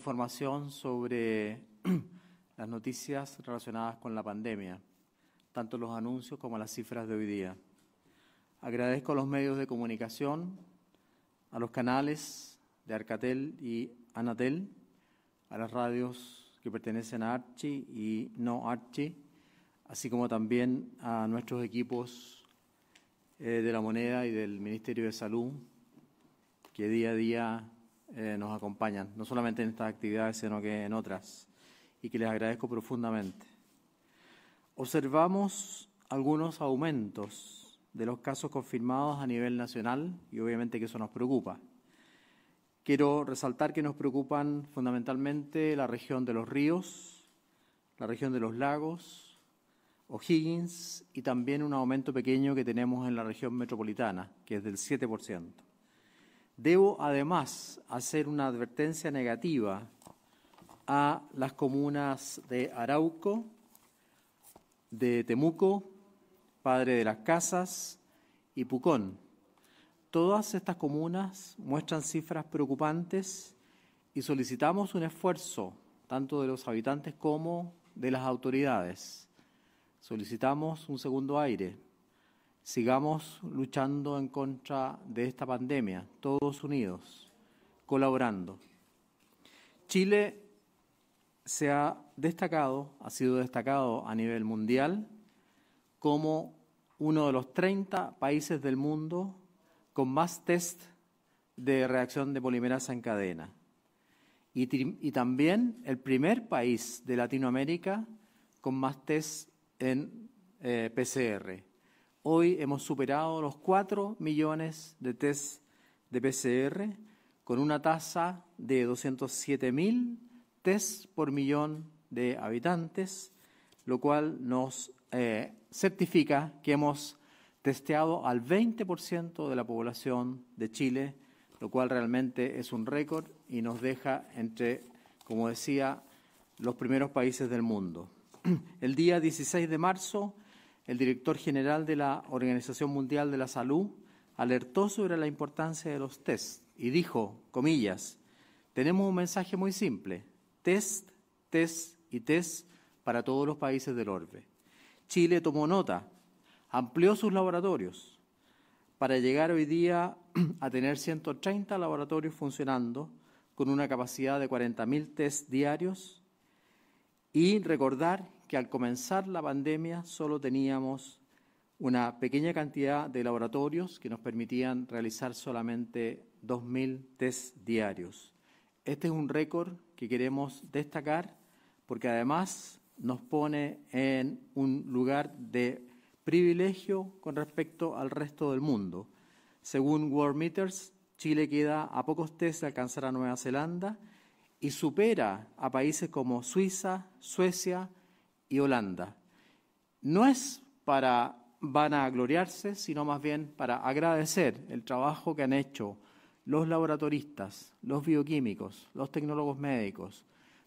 información sobre las noticias relacionadas con la pandemia, tanto los anuncios como las cifras de hoy día. Agradezco a los medios de comunicación, a los canales de Arcatel y Anatel, a las radios que pertenecen a Archi y no Archi, así como también a nuestros equipos eh, de la moneda y del Ministerio de Salud, que día a día eh, nos acompañan, no solamente en estas actividades, sino que en otras, y que les agradezco profundamente. Observamos algunos aumentos de los casos confirmados a nivel nacional y obviamente que eso nos preocupa. Quiero resaltar que nos preocupan fundamentalmente la región de los ríos, la región de los lagos, O'Higgins y también un aumento pequeño que tenemos en la región metropolitana, que es del 7%. Debo además hacer una advertencia negativa a las comunas de Arauco, de Temuco, Padre de las Casas y Pucón. Todas estas comunas muestran cifras preocupantes y solicitamos un esfuerzo tanto de los habitantes como de las autoridades. Solicitamos un segundo aire Sigamos luchando en contra de esta pandemia, todos unidos, colaborando. Chile se ha destacado, ha sido destacado a nivel mundial como uno de los 30 países del mundo con más test de reacción de polimerasa en cadena. Y, también el primer país de Latinoamérica con más test en eh, PCR. Hoy hemos superado los 4 millones de test de PCR con una tasa de 207 mil test por millón de habitantes, lo cual nos eh, certifica que hemos testeado al 20% de la población de Chile, lo cual realmente es un récord y nos deja entre, como decía, los primeros países del mundo. El día 16 de marzo el director general de la Organización Mundial de la Salud alertó sobre la importancia de los test y dijo, comillas, tenemos un mensaje muy simple, test, test y test para todos los países del orbe. Chile tomó nota, amplió sus laboratorios para llegar hoy día a tener 130 laboratorios funcionando con una capacidad de 40.000 test diarios y recordar que al comenzar la pandemia solo teníamos una pequeña cantidad de laboratorios que nos permitían realizar solamente 2.000 test diarios. Este es un récord que queremos destacar porque además nos pone en un lugar de privilegio con respecto al resto del mundo. Según World Meters, Chile queda a pocos tests de alcanzar a Nueva Zelanda y supera a países como Suiza, Suecia, y Holanda. No es para vanagloriarse, sino más bien para agradecer el trabajo que han hecho los laboratoristas, los bioquímicos, los tecnólogos médicos,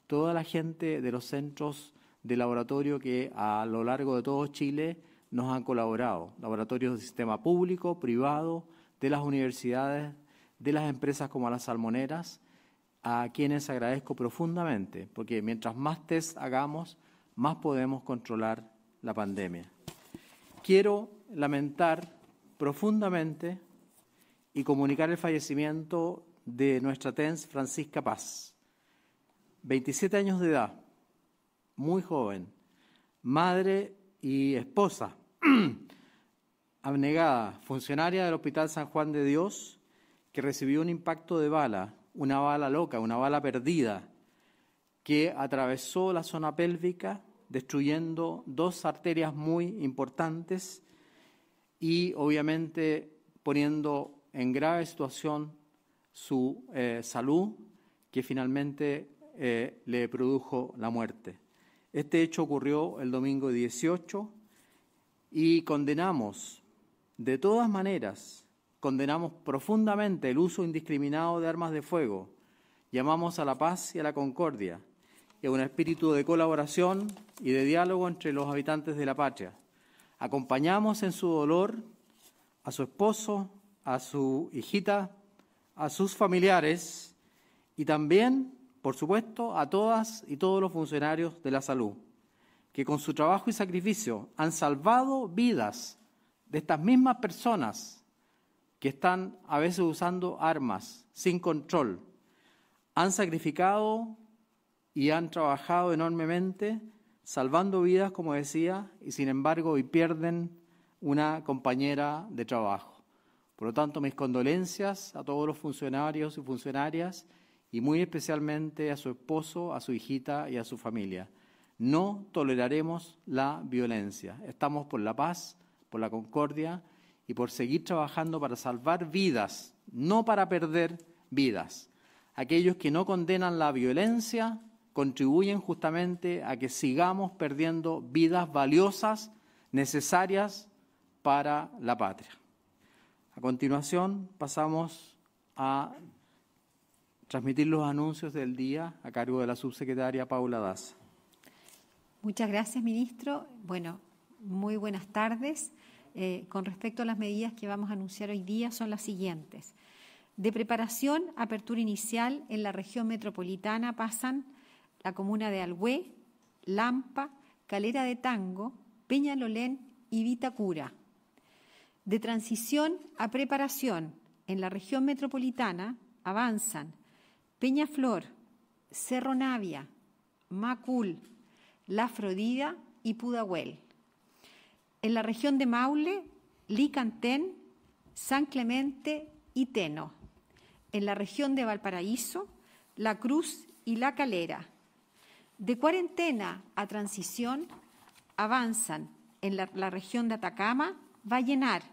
toda la gente de los centros de laboratorio que a lo largo de todo Chile nos han colaborado, laboratorios del sistema público, privado, de las universidades, de las empresas como las salmoneras, a quienes agradezco profundamente, porque mientras más tests hagamos, más podemos controlar la pandemia. Quiero lamentar profundamente y comunicar el fallecimiento de nuestra TENS Francisca Paz, 27 años de edad, muy joven, madre y esposa, abnegada, funcionaria del Hospital San Juan de Dios, que recibió un impacto de bala, una bala loca, una bala perdida, que atravesó la zona pélvica, destruyendo dos arterias muy importantes y obviamente poniendo en grave situación su eh, salud, que finalmente eh, le produjo la muerte. Este hecho ocurrió el domingo 18 y condenamos, de todas maneras, condenamos profundamente el uso indiscriminado de armas de fuego, llamamos a la paz y a la concordia y un espíritu de colaboración y de diálogo entre los habitantes de la patria. Acompañamos en su dolor a su esposo, a su hijita, a sus familiares y también, por supuesto, a todas y todos los funcionarios de la salud, que con su trabajo y sacrificio han salvado vidas de estas mismas personas que están a veces usando armas sin control, han sacrificado y han trabajado enormemente salvando vidas, como decía, y sin embargo hoy pierden una compañera de trabajo. Por lo tanto, mis condolencias a todos los funcionarios y funcionarias y muy especialmente a su esposo, a su hijita y a su familia. No toleraremos la violencia. Estamos por la paz, por la concordia y por seguir trabajando para salvar vidas, no para perder vidas. Aquellos que no condenan la violencia contribuyen justamente a que sigamos perdiendo vidas valiosas, necesarias para la patria. A continuación pasamos a transmitir los anuncios del día a cargo de la subsecretaria Paula Daza. Muchas gracias, ministro. Bueno, muy buenas tardes. Eh, con respecto a las medidas que vamos a anunciar hoy día son las siguientes. De preparación, apertura inicial en la región metropolitana pasan la comuna de Alhué, Lampa, Calera de Tango, Peñalolén y Vitacura. De transición a preparación en la región metropolitana avanzan Peñaflor, Cerro Navia, Macul, La Frodida y Pudahuel. En la región de Maule, Licantén, San Clemente y Teno. En la región de Valparaíso, La Cruz y La Calera. De cuarentena a transición avanzan en la, región de Atacama, Vallenar,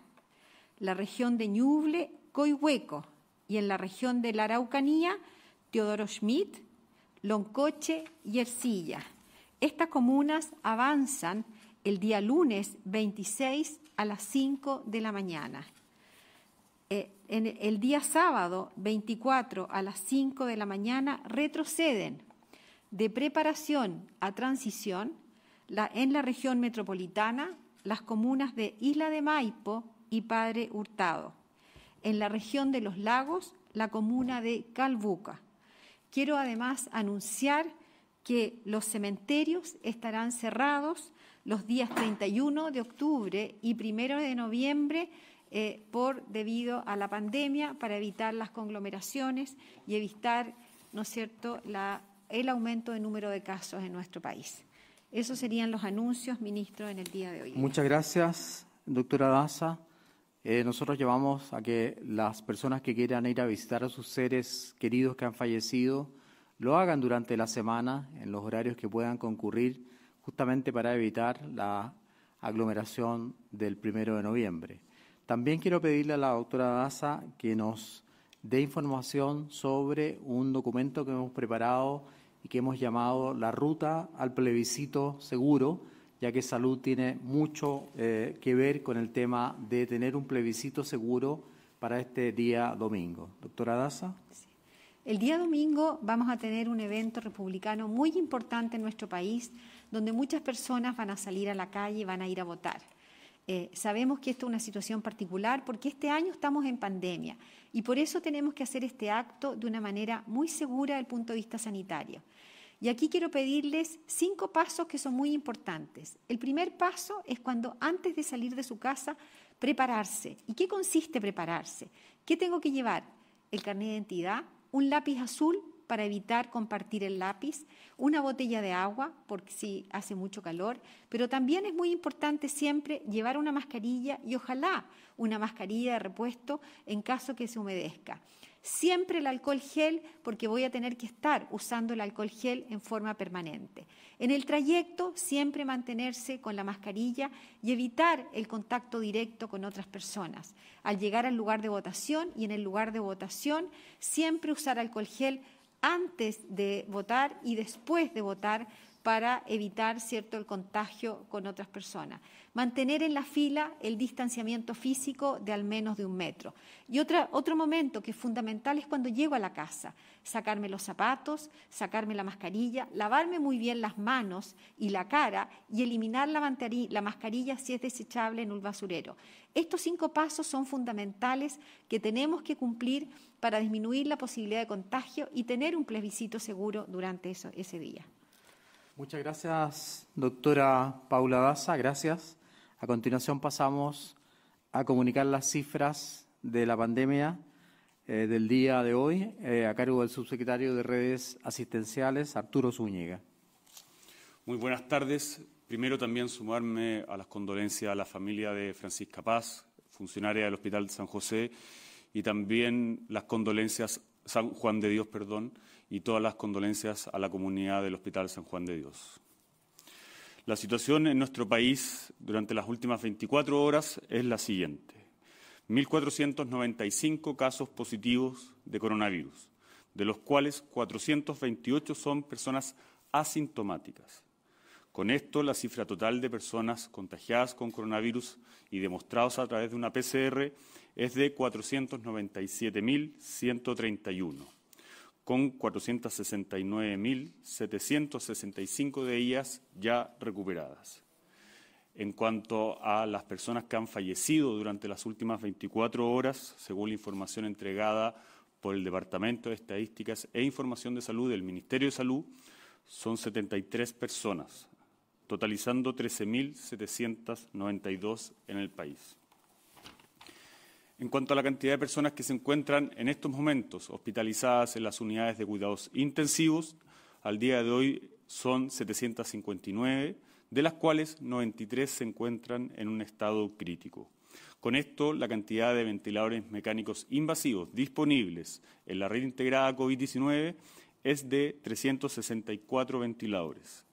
la región de Ñuble, Coihueco, y en la región de la Araucanía, Teodoro Schmidt, Loncoche y Ercilla. Estas comunas avanzan el día lunes 26 a las 5 de la mañana. Eh, en el día sábado 24 a las 5 de la mañana retroceden de preparación a transición en la región metropolitana, las comunas de Isla de Maipo y Padre Hurtado. En la región de los lagos, la comuna de Calbuca. Quiero además anunciar que los cementerios estarán cerrados los días 31 de octubre y 1 de noviembre eh, por debido a la pandemia para evitar las conglomeraciones y evitar, ¿no es cierto?, la el aumento del número de casos en nuestro país. Esos serían los anuncios, ministro, en el día de hoy. Muchas gracias, doctora Daza. Eh, nosotros llevamos a que las personas que quieran ir a visitar a sus seres queridos que han fallecido lo hagan durante la semana, en los horarios que puedan concurrir, justamente para evitar la aglomeración del primero de noviembre. También quiero pedirle a la doctora Daza que nos dé información sobre un documento que hemos preparado y que hemos llamado la ruta al plebiscito seguro, ya que salud tiene mucho eh, que ver con el tema de tener un plebiscito seguro para este día domingo. Doctora Daza. El día domingo vamos a tener un evento republicano muy importante en nuestro país, donde muchas personas van a salir a la calle y van a ir a votar. Eh, sabemos que esto es una situación particular porque este año estamos en pandemia y por eso tenemos que hacer este acto de una manera muy segura desde el punto de vista sanitario. Y aquí quiero pedirles cinco pasos que son muy importantes. El primer paso es cuando antes de salir de su casa, prepararse. ¿Y qué consiste prepararse? ¿Qué tengo que llevar? El carnet de identidad, un lápiz azul para evitar compartir el lápiz, una botella de agua porque si hace mucho calor, pero también es muy importante siempre llevar una mascarilla y ojalá una mascarilla de repuesto en caso que se humedezca. Siempre el alcohol gel porque voy a tener que estar usando el alcohol gel en forma permanente. En el trayecto siempre mantenerse con la mascarilla y evitar el contacto directo con otras personas. Al llegar al lugar de votación y en el lugar de votación siempre usar alcohol gel antes de votar y después de votar para evitar cierto el contagio con otras personas. Mantener en la fila el distanciamiento físico de al menos de un metro. Y otra, otro momento que es fundamental es cuando llego a la casa. Sacarme los zapatos, sacarme la mascarilla, lavarme muy bien las manos y la cara y eliminar la, la mascarilla si es desechable en un basurero. Estos cinco pasos son fundamentales que tenemos que cumplir para disminuir la posibilidad de contagio y tener un plebiscito seguro durante eso, ese día. Muchas gracias, doctora Paula Daza. Gracias. A continuación pasamos a comunicar las cifras de la pandemia eh, del día de hoy eh, a cargo del subsecretario de redes asistenciales, Arturo Zúñiga. Muy buenas tardes. Primero también sumarme a las condolencias a la familia de Francisca Paz, funcionaria del Hospital San José, y también las condolencias San Juan de Dios, perdón, y todas las condolencias a la comunidad del Hospital San Juan de Dios. La situación en nuestro país durante las últimas 24 horas es la siguiente. 1.495 casos positivos de coronavirus, de los cuales 428 son personas asintomáticas. Con esto, la cifra total de personas contagiadas con coronavirus y demostrados a través de una PCR es de 497.131 con 469.765 de ellas ya recuperadas. En cuanto a las personas que han fallecido durante las últimas 24 horas, según la información entregada por el Departamento de Estadísticas e Información de Salud del Ministerio de Salud, son 73 personas, totalizando 13.792 en el país en cuanto a la cantidad de personas que se encuentran en estos momentos hospitalizadas en las unidades de cuidados intensivos. Al día de hoy son 759, de las cuales 93 se encuentran en un estado crítico. Con esto, la cantidad de ventiladores mecánicos invasivos disponibles en la red integrada COVID-19 es de 364 ventiladores.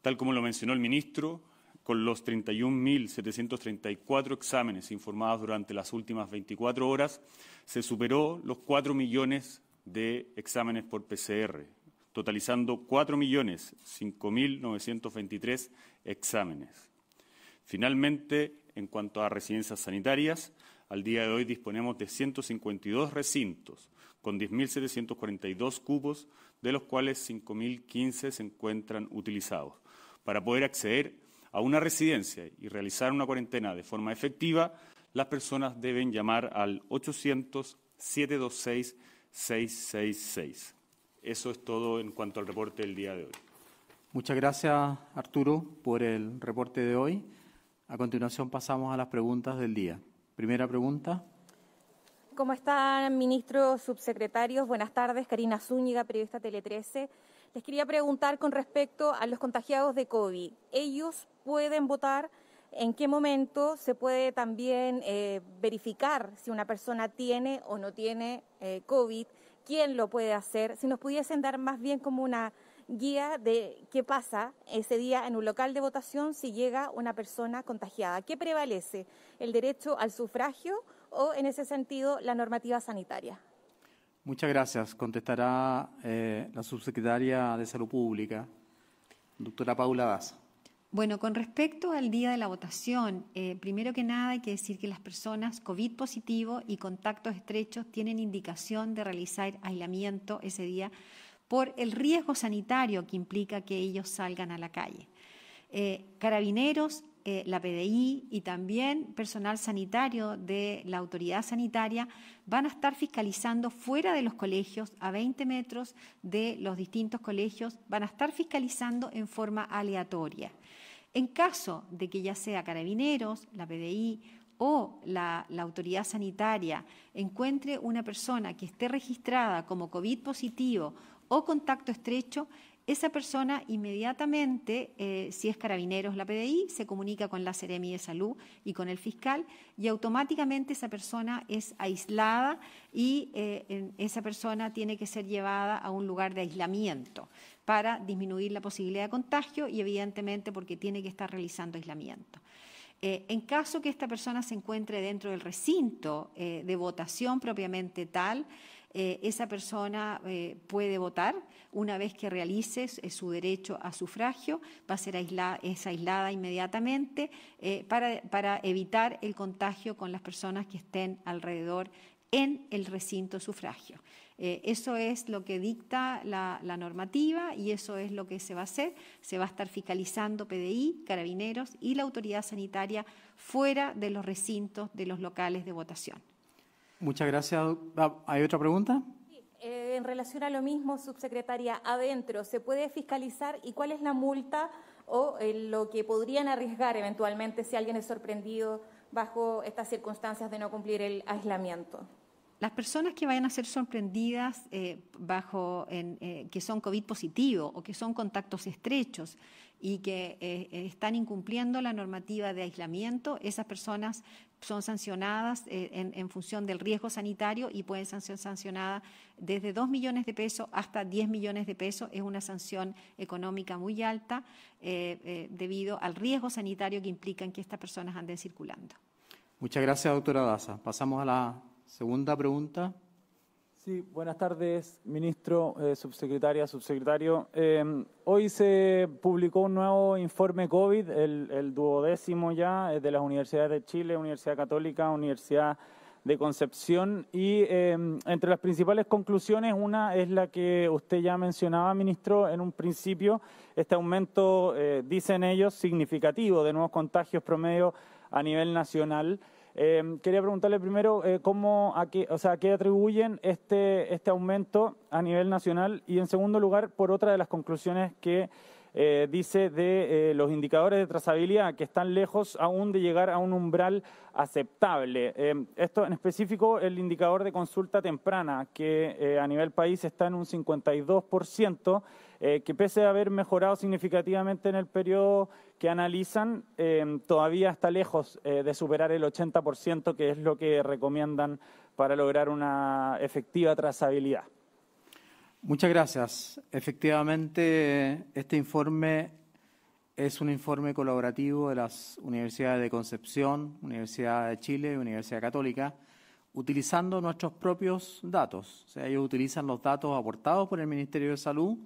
Tal como lo mencionó el ministro, con los 31.734 exámenes informados durante las últimas 24 horas, se superó los 4 millones de exámenes por PCR, totalizando 4.005.923 exámenes. Finalmente, en cuanto a residencias sanitarias, al día de hoy disponemos de 152 recintos, con 10.742 cubos, de los cuales 5.015 se encuentran utilizados. Para poder acceder a una residencia y realizar una cuarentena de forma efectiva, las personas deben llamar al 800-726-666. Eso es todo en cuanto al reporte del día de hoy. Muchas gracias, Arturo, por el reporte de hoy. A continuación pasamos a las preguntas del día. Primera pregunta. ¿Cómo están, ministros, subsecretarios? Buenas tardes. Karina Zúñiga, periodista Tele 13. Les quería preguntar con respecto a los contagiados de COVID. ¿Ellos pueden votar? ¿En qué momento se puede también eh, verificar si una persona tiene o no tiene eh, COVID? ¿Quién lo puede hacer? Si nos pudiesen dar más bien como una guía de qué pasa ese día en un local de votación si llega una persona contagiada. ¿Qué prevalece? ¿El derecho al sufragio o, en ese sentido, la normativa sanitaria? Muchas gracias. Contestará eh, la subsecretaria de Salud Pública, doctora Paula Daza. Bueno, con respecto al día de la votación, eh, primero que nada hay que decir que las personas COVID positivo y contactos estrechos tienen indicación de realizar aislamiento ese día por el riesgo sanitario que implica que ellos salgan a la calle. Eh, carabineros eh, la PDI y también personal sanitario de la autoridad sanitaria van a estar fiscalizando fuera de los colegios, a 20 metros de los distintos colegios, van a estar fiscalizando en forma aleatoria. En caso de que ya sea carabineros, la PDI o la, la autoridad sanitaria encuentre una persona que esté registrada como COVID positivo o contacto estrecho, esa persona inmediatamente, eh, si es carabineros la PDI, se comunica con la Seremi de Salud y con el fiscal y automáticamente esa persona es aislada y eh, esa persona tiene que ser llevada a un lugar de aislamiento para disminuir la posibilidad de contagio y evidentemente porque tiene que estar realizando aislamiento. Eh, en caso que esta persona se encuentre dentro del recinto de votación propiamente tal, eh, esa persona eh, puede votar. Una vez que realice eh, su derecho a sufragio, va a ser aislada, es aislada inmediatamente para, evitar el contagio con las personas que estén alrededor en el recinto sufragio. eso es lo que dicta la, normativa y eso es lo que se va a hacer. Se va a estar fiscalizando PDI, carabineros y la autoridad sanitaria fuera de los recintos de los locales de votación. Muchas gracias. Ah, ¿Hay otra pregunta? Eh, en relación a lo mismo, subsecretaria, adentro, ¿se puede fiscalizar y cuál es la multa o eh, lo que podrían arriesgar eventualmente si alguien es sorprendido bajo estas circunstancias de no cumplir el aislamiento? Las personas que vayan a ser sorprendidas eh, bajo en, que son COVID positivo o que son contactos estrechos y que están incumpliendo la normativa de aislamiento, esas personas son sancionadas eh, en, función del riesgo sanitario y pueden ser sancionadas desde 2 millones de pesos hasta 10 millones de pesos. Es una sanción económica muy alta eh, eh, debido al riesgo sanitario que implican que estas personas anden circulando. Muchas gracias, doctora Daza. Pasamos a la segunda pregunta. Sí, buenas tardes, ministro, eh, subsecretaria, subsecretario. Em, hoy se publicó un nuevo informe COVID, el, duodécimo ya, eh, de las universidades de Chile, Universidad Católica, Universidad de Concepción y em, entre las principales conclusiones, una es la que usted ya mencionaba, ministro, en un principio, este aumento, eh, dicen ellos, significativo de nuevos contagios promedio a nivel nacional. Em, quería preguntarle primero eh, cómo, a qué, o sea, qué atribuyen este, este aumento a nivel nacional y en segundo lugar por otra de las conclusiones que eh, dice de eh, los indicadores de trazabilidad que están lejos aún de llegar a un umbral aceptable. Eh, esto en específico el indicador de consulta temprana, que a nivel país está en un 52%, que pese a haber mejorado significativamente en el periodo que analizan, todavía está lejos de superar el 80%, que es lo que recomiendan para lograr una efectiva trazabilidad. Muchas gracias. Efectivamente, este informe es un informe colaborativo de las universidades de Concepción, Universidad de Chile y Universidad Católica, utilizando nuestros propios datos. O sea, ellos utilizan los datos aportados por el Ministerio de Salud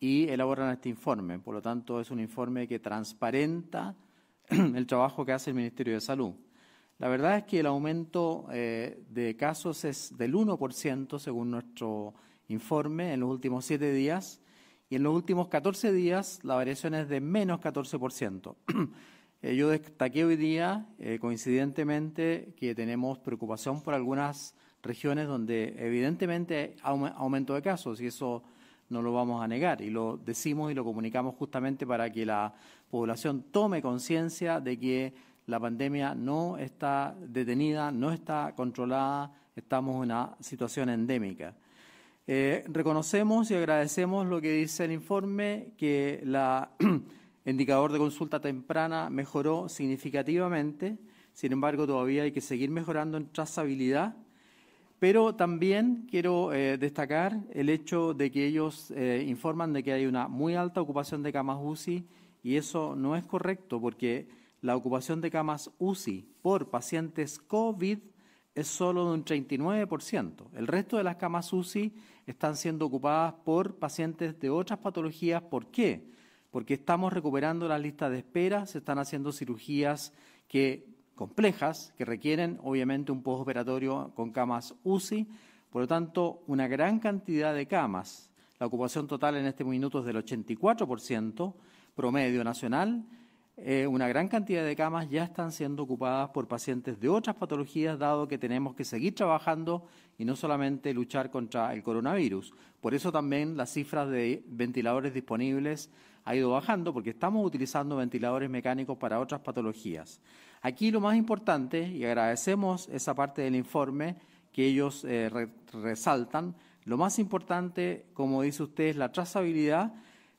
y elaboran este informe. Por lo tanto, es un informe que transparenta el trabajo que hace el Ministerio de Salud. La verdad es que el aumento eh, de casos es del 1% según nuestro informe en los últimos siete días y en los últimos 14 días la variación es de menos 14%. Eh, yo destaqué hoy día, eh, coincidentemente, que tenemos preocupación por algunas regiones donde evidentemente hay aumento de casos y eso no lo vamos a negar y lo decimos y lo comunicamos justamente para que la población tome conciencia de que la pandemia no está detenida, no está controlada, estamos en una situación endémica. Eh, reconocemos y agradecemos lo que dice el informe, que el indicador de consulta temprana mejoró significativamente, sin embargo todavía hay que seguir mejorando en trazabilidad, pero también quiero eh, destacar el hecho de que ellos eh, informan de que hay una muy alta ocupación de camas UCI y eso no es correcto porque la ocupación de camas UCI por pacientes COVID es solo de un 39%. El resto de las camas UCI están siendo ocupadas por pacientes de otras patologías. ¿Por qué? Porque estamos recuperando las listas de espera, se están haciendo cirugías que complejas que requieren obviamente un postoperatorio con camas UCI, por lo tanto, una gran cantidad de camas. La ocupación total en este minuto es del 84% promedio nacional eh, una gran cantidad de camas ya están siendo ocupadas por pacientes de otras patologías, dado que tenemos que seguir trabajando y no solamente luchar contra el coronavirus. Por eso también las cifras de ventiladores disponibles ha ido bajando, porque estamos utilizando ventiladores mecánicos para otras patologías. Aquí lo más importante, y agradecemos esa parte del informe que ellos eh, resaltan, lo más importante, como dice usted, es la trazabilidad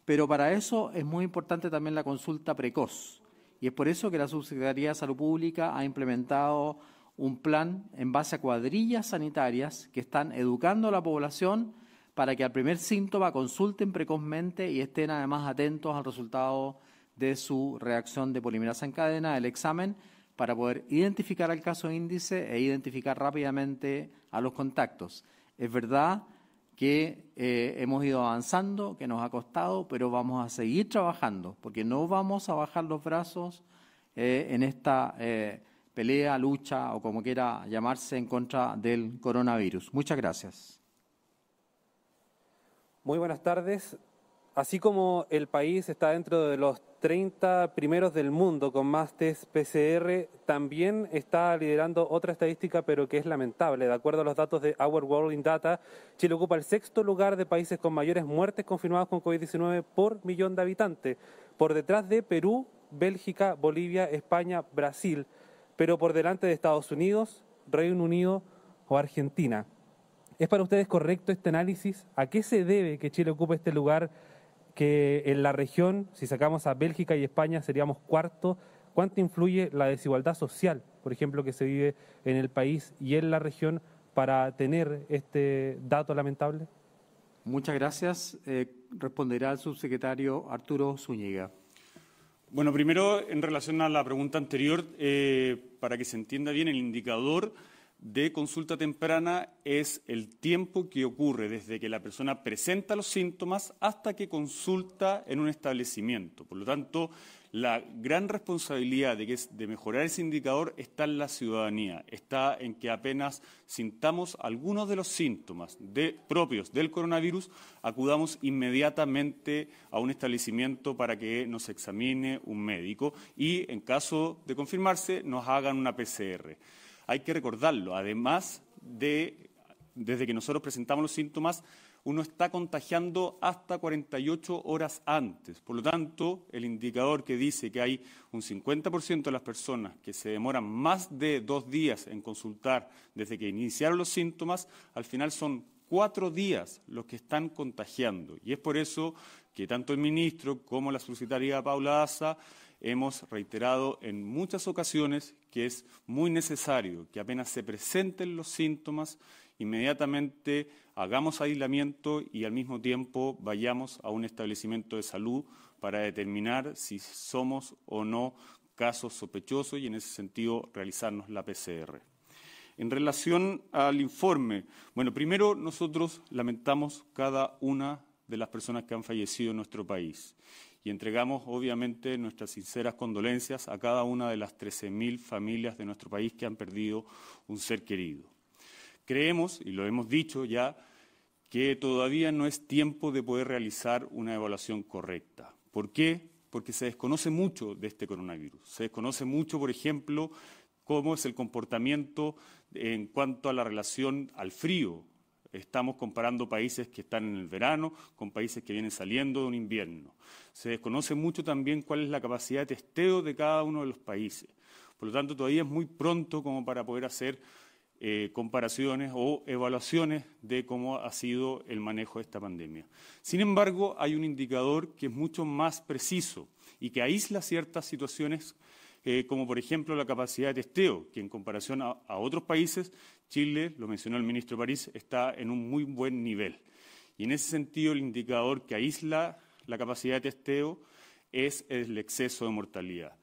pero para eso es muy importante también la consulta precoz. Y es por eso que la Subsecretaría de Salud Pública ha implementado un plan en base a cuadrillas sanitarias que están educando a la población para que al primer síntoma consulten precozmente y estén además atentos al resultado de su reacción de polimerasa en cadena, el examen, para poder identificar al caso índice e identificar rápidamente a los contactos. Es verdad que eh, hemos ido avanzando, que nos ha costado, pero vamos a seguir trabajando, porque no vamos a bajar los brazos eh, en esta eh, pelea, lucha o como quiera llamarse en contra del coronavirus. Muchas gracias. Muy buenas tardes. Así como el país está dentro de los 30 primeros del mundo con más test PCR, también está liderando otra estadística, pero que es lamentable. De acuerdo a los datos de Our World in Data, Chile ocupa el sexto lugar de países con mayores muertes confirmadas con COVID-19 por millón de habitantes, por detrás de Perú, Bélgica, Bolivia, España, Brasil, pero por delante de Estados Unidos, Reino Unido o Argentina. ¿Es para ustedes correcto este análisis? ¿A qué se debe que Chile ocupe este lugar? que en la región, si sacamos a Bélgica y España, seríamos cuarto. ¿Cuánto influye la desigualdad social, por ejemplo, que se vive en el país y en la región para tener este dato lamentable? Muchas gracias. Eh, responderá el subsecretario Arturo Zúñiga. Bueno, primero, en relación a la pregunta anterior, eh, para que se entienda bien, el indicador de consulta temprana es el tiempo que ocurre desde que la persona presenta los síntomas hasta que consulta en un establecimiento. Por lo tanto, la gran responsabilidad de, que es de mejorar ese indicador está en la ciudadanía, está en que apenas sintamos algunos de los síntomas de, propios del coronavirus, acudamos inmediatamente a un establecimiento para que nos examine un médico y, en caso de confirmarse, nos hagan una PCR. Hay que recordarlo. Además de, desde que nosotros presentamos los síntomas, uno está contagiando hasta 48 horas antes. Por lo tanto, el indicador que dice que hay un 50% de las personas que se demoran más de dos días en consultar desde que iniciaron los síntomas, al final son cuatro días los que están contagiando. Y es por eso que tanto el ministro como la solicitaría Paula Asa hemos reiterado en muchas ocasiones que es muy necesario que apenas se presenten los síntomas, inmediatamente hagamos aislamiento y al mismo tiempo vayamos a un establecimiento de salud para determinar si somos o no casos sospechosos y en ese sentido realizarnos la PCR. En relación al informe, bueno, primero nosotros lamentamos cada una de las personas que han fallecido en nuestro país y entregamos obviamente nuestras sinceras condolencias a cada una de las 13.000 familias de nuestro país que han perdido un ser querido. Creemos, y lo hemos dicho ya, que todavía no es tiempo de poder realizar una evaluación correcta. ¿Por qué? Porque se desconoce mucho de este coronavirus. Se desconoce mucho, por ejemplo, cómo es el comportamiento en cuanto a la relación al frío, Estamos comparando países que están en el verano con países que vienen saliendo de un invierno. Se desconoce mucho también cuál es la capacidad de testeo de cada uno de los países. Por lo tanto, todavía es muy pronto como para poder hacer eh, comparaciones o evaluaciones de cómo ha sido el manejo de esta pandemia. Sin embargo, hay un indicador que es mucho más preciso y que aísla ciertas situaciones eh, como por ejemplo la capacidad de testeo, que en comparación a, a, otros países, Chile, lo mencionó el ministro París, está en un muy buen nivel. Y en ese sentido, el indicador que aísla la capacidad de testeo es el exceso de mortalidad.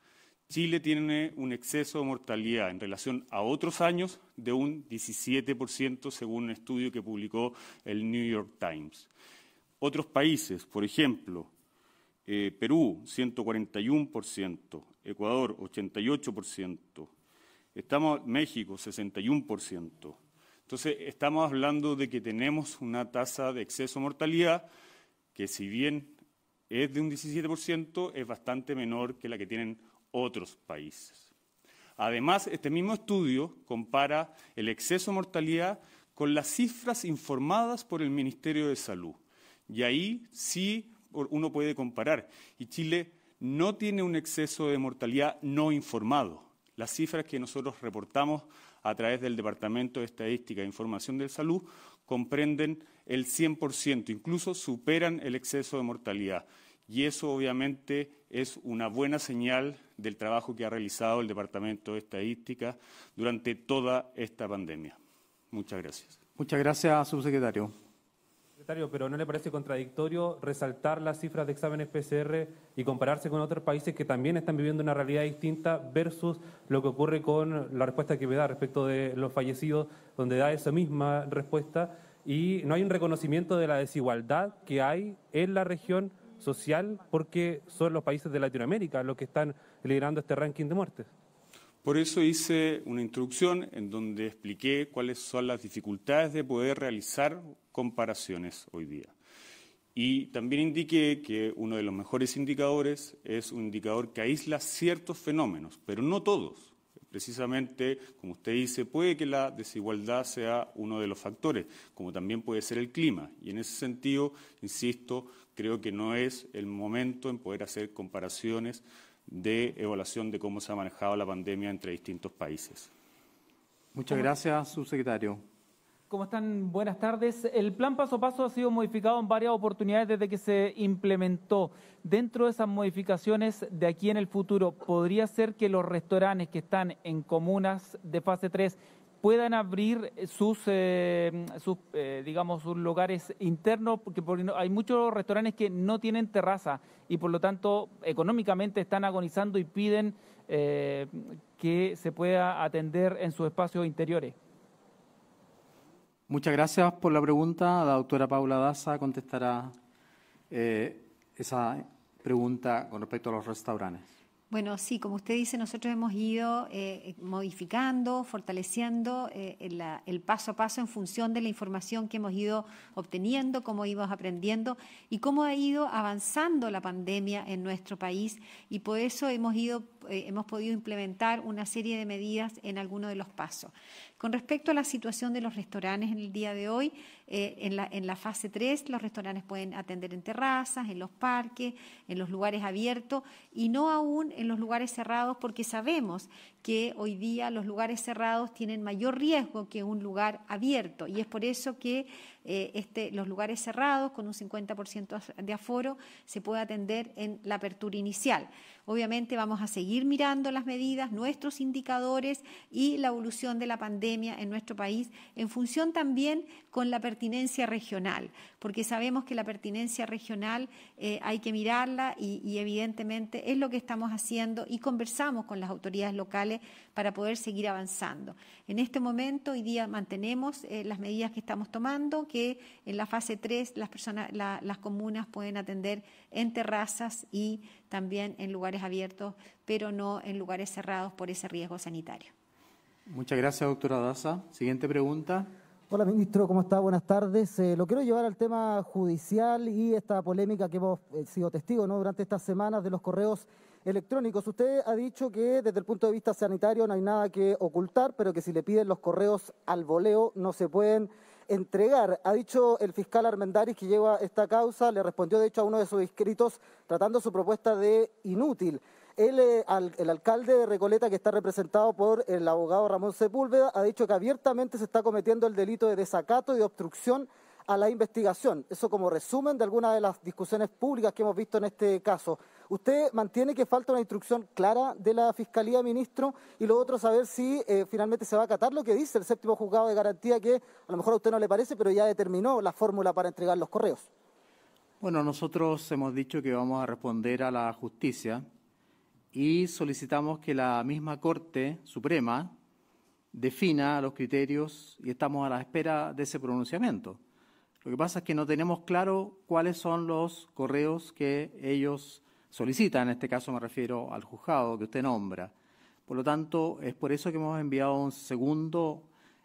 Chile tiene un exceso de mortalidad en relación a otros años de un 17% según un estudio que publicó el New York Times. Otros países, por ejemplo, eh, Perú 141%, Ecuador 88%, estamos, México 61%. Entonces, estamos hablando de que tenemos una tasa de exceso mortalidad que si bien es de un 17%, es bastante menor que la que tienen otros países. Además, este mismo estudio compara el exceso de mortalidad con las cifras informadas por el Ministerio de Salud. Y ahí sí uno puede comparar. Y Chile no tiene un exceso de mortalidad no informado. Las cifras que nosotros reportamos a través del Departamento de Estadística e Información de Salud comprenden el 100%, incluso superan el exceso de mortalidad. Y eso obviamente es una buena señal del trabajo que ha realizado el Departamento de Estadística durante toda esta pandemia. Muchas gracias. Muchas gracias, subsecretario pero ¿no le parece contradictorio resaltar las cifras de exámenes PCR y compararse con otros países que también están viviendo una realidad distinta versus lo que ocurre con la respuesta que me da respecto de los fallecidos, donde da esa misma respuesta? Y no hay un reconocimiento de la desigualdad que hay en la región social porque son los países de Latinoamérica los que están liderando este ranking de muertes. Por eso hice una introducción en donde expliqué cuáles son las dificultades de poder realizar comparaciones hoy día. Y también indiqué que uno de los mejores indicadores es un indicador que aísla ciertos fenómenos, pero no todos. Precisamente, como usted dice, puede que la desigualdad sea uno de los factores, como también puede ser el clima. Y en ese sentido, insisto, creo que no es el momento en poder hacer comparaciones de evaluación de cómo se ha manejado la pandemia entre distintos países. Muchas gracias, subsecretario. ¿Cómo están? Buenas tardes. El plan paso a paso ha sido modificado en varias oportunidades desde que se implementó. Dentro de esas modificaciones de aquí en el futuro, ¿podría ser que los restaurantes que están en comunas de fase 3 puedan abrir sus, eh, sus eh, digamos, sus lugares internos, porque hay muchos restaurantes que no tienen terraza y por lo tanto económicamente están agonizando y piden eh, que se pueda atender en sus espacios interiores. Muchas gracias por la pregunta. La doctora Paula Daza contestará eh, esa pregunta con respecto a los restaurantes. Bueno, sí, como usted dice, nosotros hemos ido eh, modificando, fortaleciendo eh, el, paso a paso en función de la información que hemos ido obteniendo, cómo íbamos aprendiendo y cómo ha ido avanzando la pandemia en nuestro país. Y por eso hemos, ido, eh, hemos podido implementar una serie de medidas en alguno de los pasos. Con respecto a la situación de los restaurantes en el día de hoy, eh, en, la, en la fase 3 los restaurantes pueden atender en terrazas, en los parques, en los lugares abiertos y no aún en los lugares cerrados porque sabemos que hoy día los lugares cerrados tienen mayor riesgo que un lugar abierto y es por eso que eh, este, los lugares cerrados con un 50% de aforo se puede atender en la apertura inicial. Obviamente vamos a seguir mirando las medidas, nuestros indicadores y la evolución de la pandemia en nuestro país en función también con la pertinencia regional, porque sabemos que la pertinencia regional eh, hay que mirarla y evidentemente es lo que estamos haciendo y conversamos con las autoridades locales para poder seguir avanzando. En este momento, hoy día mantenemos eh, las medidas que estamos tomando, que en la fase 3 las, personas, las comunas pueden atender en terrazas y también en lugares abiertos, pero no en lugares cerrados por ese riesgo sanitario. Muchas gracias, doctora Daza. Siguiente pregunta. Hola, ministro, ¿cómo está? Buenas tardes. Eh, lo quiero llevar al tema judicial y esta polémica que hemos eh, sido testigos ¿no? durante estas semanas de los correos electrónicos. Usted ha dicho que desde el punto de vista sanitario no hay nada que ocultar, pero que si le piden los correos al voleo no se pueden entregar. Ha dicho el fiscal Armendaris que lleva esta causa, le respondió de hecho a uno de sus inscritos tratando su propuesta de inútil. El, eh, el, alcalde de Recoleta, que está representado por el abogado Ramón Sepúlveda, ha dicho que abiertamente se está cometiendo el delito de desacato y de obstrucción a la investigación. Eso como resumen de algunas de las discusiones públicas que hemos visto en este caso. ¿Usted mantiene que falta una instrucción clara de la Fiscalía, ministro? Y lo otro, saber si eh, finalmente se va a acatar lo que dice el séptimo juzgado de garantía, que a lo mejor a usted no le parece, pero ya determinó la fórmula para entregar los correos. Bueno, nosotros hemos dicho que vamos a responder a la justicia y solicitamos que la misma Corte Suprema defina los criterios y estamos a la espera de ese pronunciamiento. Lo que pasa es que no tenemos claro cuáles son los correos que ellos solicitan, en este caso me refiero al juzgado que usted nombra. Por lo tanto, es por eso que hemos enviado un segundo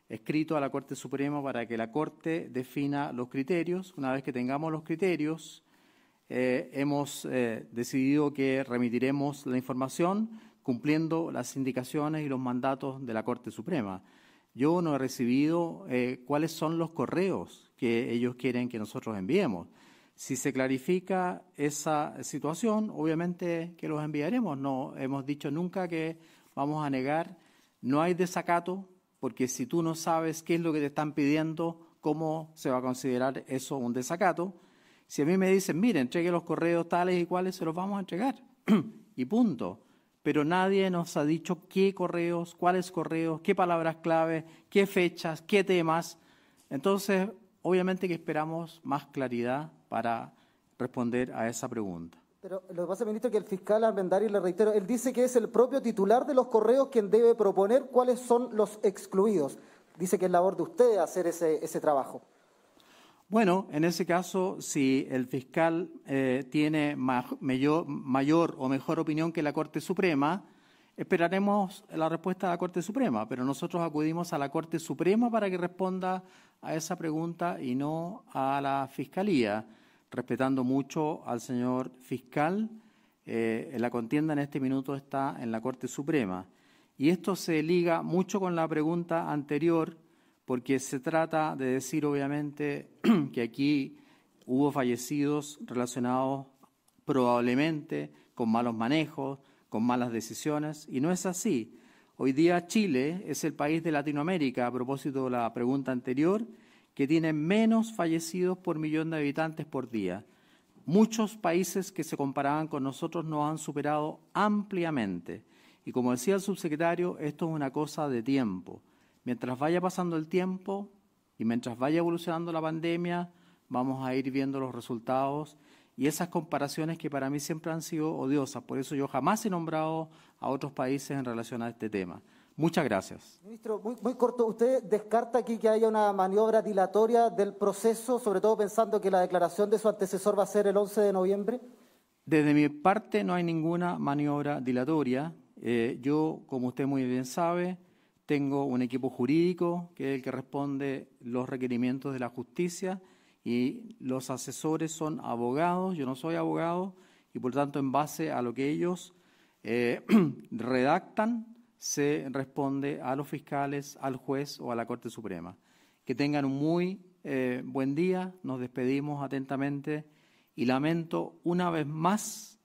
escrito a la Corte Suprema para que la Corte defina los criterios. Una vez que tengamos los criterios, eh, hemos eh, decidido que remitiremos la información cumpliendo las indicaciones y los mandatos de la Corte Suprema. Yo no he recibido eh, cuáles son los correos que ellos quieren que nosotros enviemos. Si se clarifica esa situación, obviamente que los enviaremos. No hemos dicho nunca que vamos a negar. No hay desacato, porque si tú no sabes qué es lo que te están pidiendo, ¿cómo se va a considerar eso un desacato? Si a mí me dicen, mire, entregue los correos tales y cuales, se los vamos a entregar. y punto pero nadie nos ha dicho qué correos, cuáles correos, qué palabras clave, qué fechas, qué temas. Entonces, obviamente que esperamos más claridad para responder a esa pregunta. Pero lo que pasa, ministro, que el fiscal Armendari, le reitero, él dice que es el propio titular de los correos quien debe proponer cuáles son los excluidos. Dice que es labor de usted hacer ese trabajo. Bueno, en ese caso, si el fiscal eh, tiene mayor, o mejor opinión que la Corte Suprema, esperaremos la respuesta de la Corte Suprema, pero nosotros acudimos a la Corte Suprema para que responda a esa pregunta y no a la Fiscalía, respetando mucho al señor fiscal. Eh, la contienda en este minuto está en la Corte Suprema. Y esto se liga mucho con la pregunta anterior porque se trata de decir obviamente que aquí hubo fallecidos relacionados probablemente con malos manejos, con malas decisiones, y no es así. Hoy día Chile es el país de Latinoamérica, a propósito de la pregunta anterior, que tiene menos fallecidos por millón de habitantes por día. Muchos países que se comparaban con nosotros nos han superado ampliamente. Y como decía el subsecretario, esto es una cosa de tiempo. Mientras vaya pasando el tiempo y mientras vaya evolucionando la pandemia, vamos a ir viendo los resultados y esas comparaciones que para mí siempre han sido odiosas. Por eso yo jamás he nombrado a otros países en relación a este tema. Muchas gracias. Ministro, muy, corto, ¿usted descarta aquí que haya una maniobra dilatoria del proceso, sobre todo pensando que la declaración de su antecesor va a ser el 11 de noviembre? Desde mi parte no hay ninguna maniobra dilatoria. Eh, yo, como usted muy bien sabe, tengo un equipo jurídico, que es el que responde los requerimientos de la justicia, y los asesores son abogados, yo no soy abogado, y por tanto en base a lo que ellos eh, redactan, se responde a los fiscales, al juez o a la Corte Suprema. Que tengan un muy eh, buen día, nos despedimos atentamente y lamento una vez más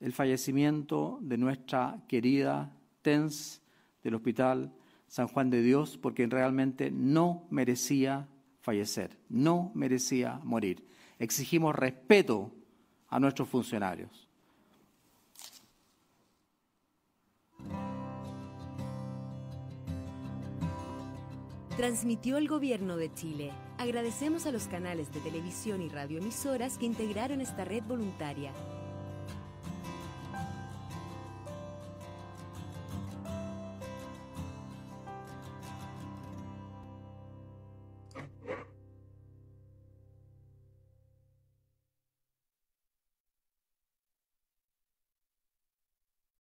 el fallecimiento de nuestra querida TENS del Hospital San Juan de Dios porque realmente no merecía fallecer, no merecía morir. Exigimos respeto a nuestros funcionarios. Transmitió el Gobierno de Chile. Agradecemos a los canales de televisión y radioemisoras que integraron esta red voluntaria.